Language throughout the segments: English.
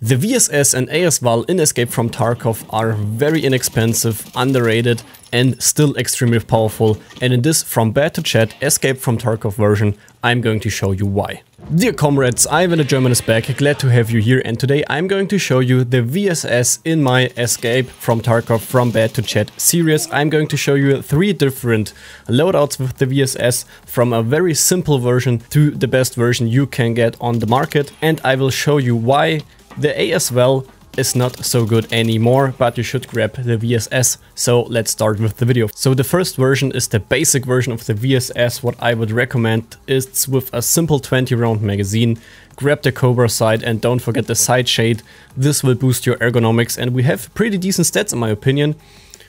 The VSS and ASVAL in Escape from Tarkov are very inexpensive, underrated and still extremely powerful and in this From Bad to Chat Escape from Tarkov version I'm going to show you why. Dear comrades, Ivan the German is back, glad to have you here and today I'm going to show you the VSS in my Escape from Tarkov from Bad to Chat series. I'm going to show you three different loadouts with the VSS from a very simple version to the best version you can get on the market and I will show you why the as well is not so good anymore, but you should grab the VSS. So let's start with the video. So the first version is the basic version of the VSS. What I would recommend is with a simple 20 round magazine, grab the Cobra side and don't forget the side shade. This will boost your ergonomics and we have pretty decent stats in my opinion.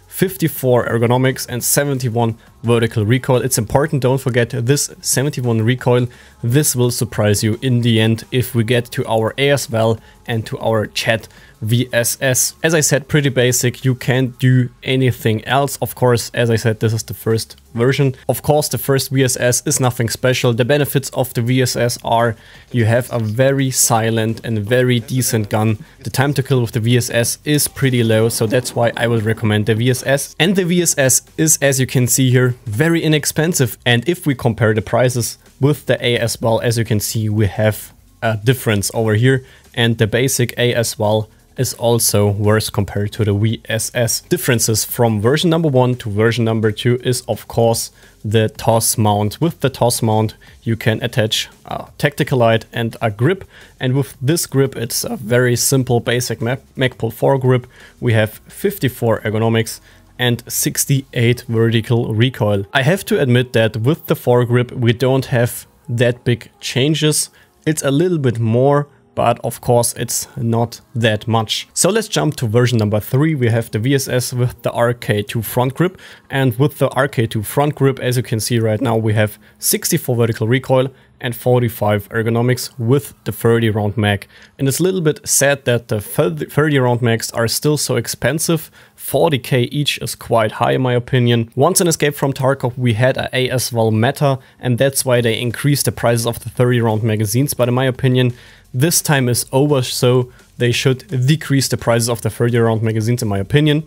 54 ergonomics and 71 vertical recoil. It's important, don't forget this 71 recoil. This will surprise you in the end if we get to our well and to our chat VSS. As I said, pretty basic, you can't do anything else. Of course, as I said, this is the first version. Of course, the first VSS is nothing special. The benefits of the VSS are you have a very silent and very decent gun. The time to kill with the VSS is pretty low, so that's why I would recommend the VSS. And the VSS is, as you can see here, very inexpensive. And if we compare the prices with the A as well, as you can see, we have a difference over here. And the basic A as well is also worse compared to the VSS. Differences from version number one to version number two is of course the toss mount. With the toss mount you can attach a tactical light and a grip and with this grip it's a very simple basic Mac 4 grip. We have 54 ergonomics and 68 vertical recoil. I have to admit that with the foregrip we don't have that big changes. It's a little bit more but of course it's not that much. So let's jump to version number 3. We have the VSS with the RK2 front grip and with the RK2 front grip as you can see right now we have 64 vertical recoil and 45 ergonomics with the 30 round mag. And it's a little bit sad that the 30 round mags are still so expensive. 40k each is quite high in my opinion. Once in Escape from Tarkov we had a AS well meta and that's why they increased the prices of the 30 round magazines. But in my opinion, this time is over so they should decrease the prices of the 30 round magazines in my opinion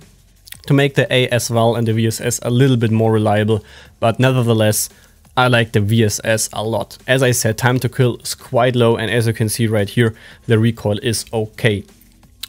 to make the AS well and the VSS a little bit more reliable. But nevertheless, I like the VSS a lot. As I said, time to kill is quite low and as you can see right here, the recoil is okay.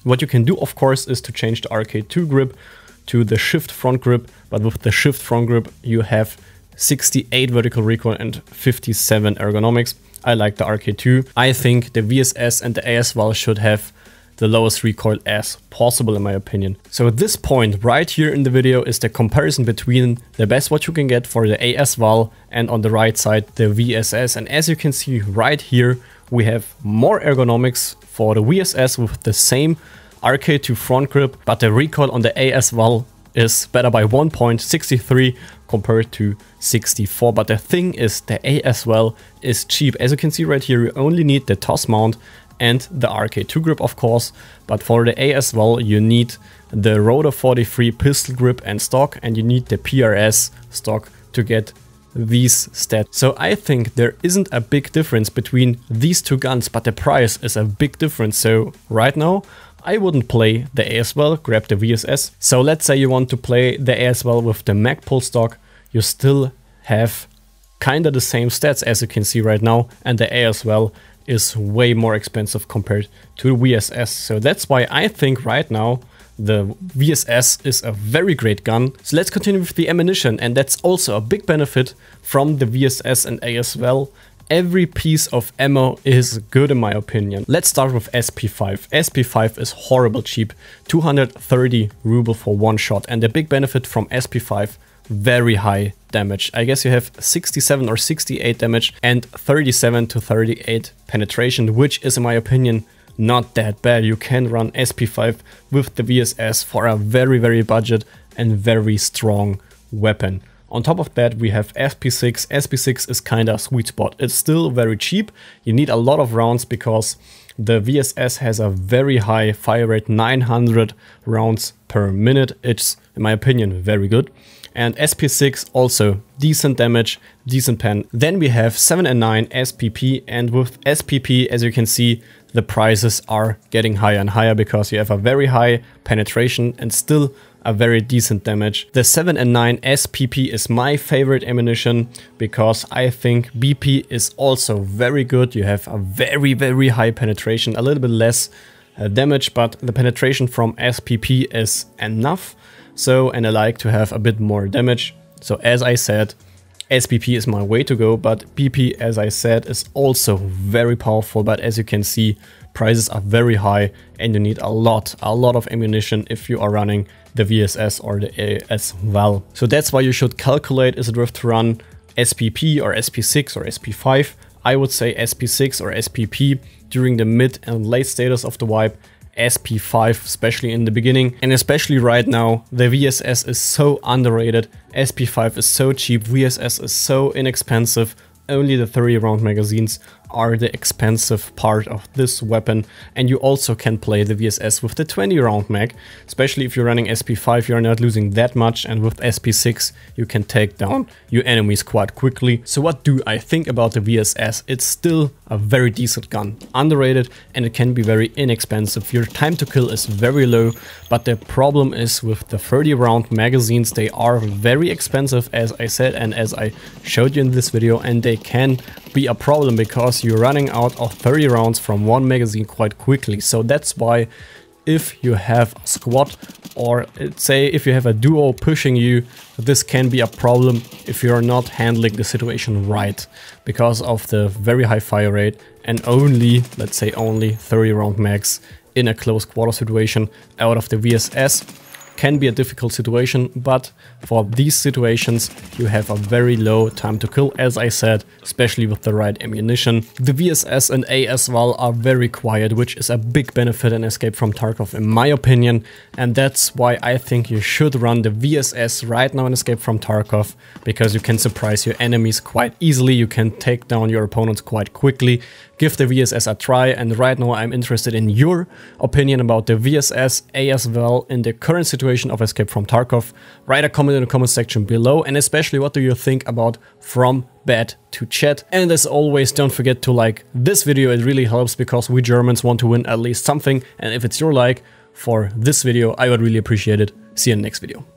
What you can do, of course, is to change the RK2 grip to the shift front grip, but with the shift front grip you have 68 vertical recoil and 57 ergonomics. I like the RK2. I think the VSS and the AS valve should have the lowest recoil as possible in my opinion. So at this point right here in the video is the comparison between the best what you can get for the AS Val and on the right side the VSS and as you can see right here we have more ergonomics for the VSS with the same RK2 front grip but the recoil on the AS Val is better by 1.63 compared to 64. But the thing is the as well is cheap. As you can see right here, you only need the toss mount and the RK2 grip of course, but for the A as well you need the Rota 43 pistol grip and stock and you need the PRS stock to get these stats. So I think there isn't a big difference between these two guns, but the price is a big difference. So right now, I wouldn't play the A as well. grab the VSS. So let's say you want to play the A as well with the pull stock, you still have kinda the same stats as you can see right now, and the A as well is way more expensive compared to VSS. So that's why I think right now the VSS is a very great gun. So let's continue with the ammunition and that's also a big benefit from the VSS and well. Every piece of ammo is good in my opinion. Let's start with SP5. SP5 is horrible cheap, 230 ruble for one shot and the big benefit from SP5 very high damage. I guess you have 67 or 68 damage and 37 to 38 penetration, which is in my opinion not that bad. You can run SP5 with the VSS for a very, very budget and very strong weapon. On top of that, we have SP6. SP6 is kinda sweet spot. It's still very cheap. You need a lot of rounds because the VSS has a very high fire rate, 900 rounds per minute. It's, in my opinion, very good and SP6 also decent damage, decent pen. Then we have 7 and 9 SPP and with SPP as you can see the prices are getting higher and higher because you have a very high penetration and still a very decent damage. The 7 and 9 SPP is my favorite ammunition because I think BP is also very good. You have a very, very high penetration, a little bit less uh, damage, but the penetration from SPP is enough. So, and I like to have a bit more damage. So as I said, SPP is my way to go, but PP, as I said, is also very powerful. But as you can see, prices are very high and you need a lot, a lot of ammunition if you are running the VSS or the AS well. So that's why you should calculate is it worth to run SPP or SP6 or SP5. I would say SP6 or SPP during the mid and late status of the wipe SP5, especially in the beginning. And especially right now, the VSS is so underrated. SP5 is so cheap, VSS is so inexpensive, only the 30 round magazines are the expensive part of this weapon and you also can play the VSS with the 20 round mag, especially if you're running SP5 you're not losing that much and with SP6 you can take down your enemies quite quickly. So what do I think about the VSS? It's still a very decent gun, underrated and it can be very inexpensive. Your time to kill is very low but the problem is with the 30 round magazines they are very expensive as I said and as I showed you in this video and they can be a problem because you're running out of 30 rounds from one magazine quite quickly. So that's why if you have a squad or say if you have a duo pushing you, this can be a problem if you're not handling the situation right because of the very high fire rate and only, let's say only 30 round max in a close quarter situation out of the VSS can be a difficult situation, but for these situations you have a very low time to kill, as I said, especially with the right ammunition. The VSS and AS well are very quiet, which is a big benefit in Escape from Tarkov in my opinion, and that's why I think you should run the VSS right now in Escape from Tarkov, because you can surprise your enemies quite easily, you can take down your opponents quite quickly, give the VSS a try and right now I'm interested in your opinion about the VSS as well in the current situation of Escape from Tarkov. Write a comment in the comment section below and especially what do you think about From Bed to Chat. And as always don't forget to like this video, it really helps because we Germans want to win at least something and if it's your like for this video I would really appreciate it. See you in the next video.